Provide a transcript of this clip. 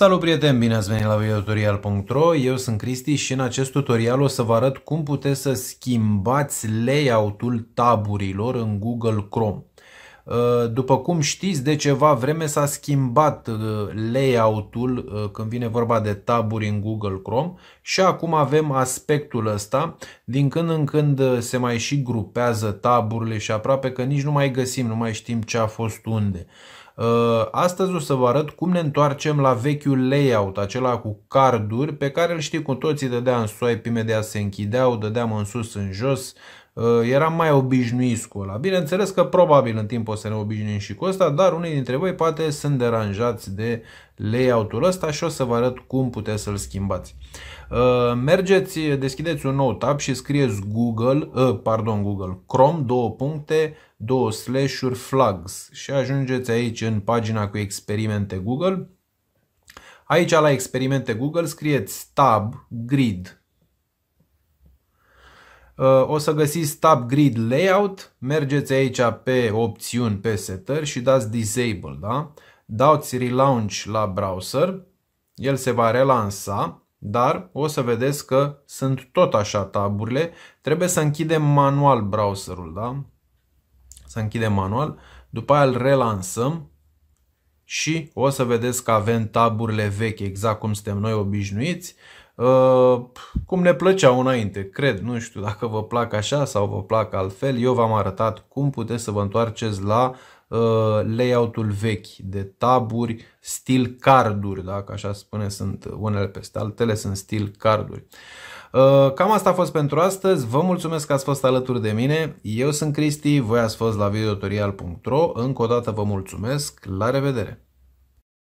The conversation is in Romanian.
Salut prieteni, bine ați venit la videotutorial.ro, eu sunt Cristi și în acest tutorial o să vă arăt cum puteți să schimbați layout-ul taburilor în Google Chrome. Uh, după cum știți, de ceva vreme s-a schimbat uh, layout-ul uh, când vine vorba de taburi în Google Chrome și acum avem aspectul ăsta. Din când în când se mai și grupează taburile și aproape că nici nu mai găsim, nu mai știm ce a fost unde. Uh, astăzi o să vă arăt cum ne întoarcem la vechiul layout, acela cu carduri, pe care îl știi cu toții, dădeam swipe, imediat se închideau, dădeam în sus, în jos, Uh, eram mai obișnuiți cu ăla. Bineînțeles că probabil în timp o să ne obișnuim și cu ăsta, dar unii dintre voi poate sunt deranjați de layout-ul ăsta și o să vă arăt cum puteți să-l schimbați. Uh, mergeți, deschideți un nou tab și scrieți Google, uh, pardon Google, Chrome, două puncte, două slash-uri flags și ajungeți aici în pagina cu experimente Google. Aici la experimente Google scrieți tab, grid, Uh, o să găsiți Tab Grid Layout, mergeți aici pe opțiuni, pe setări și dați Disable, da? Dați Relaunch la browser, el se va relansa, dar o să vedeți că sunt tot așa taburile. Trebuie să închidem manual browserul, da? Să închidem manual, după aia îl relansăm și o să vedeți că avem taburile vechi, exact cum suntem noi obișnuiți. Uh, cum ne plăceau înainte. Cred, nu știu dacă vă plac așa sau vă plac altfel. Eu v-am arătat cum puteți să vă întoarceți la uh, layout-ul vechi de taburi, stil carduri, dacă așa spune, sunt unele peste altele, sunt stil carduri. Uh, cam asta a fost pentru astăzi, vă mulțumesc că ați fost alături de mine, eu sunt Cristi, voi ați fost la videotorial.ro, încă o dată vă mulțumesc, la revedere!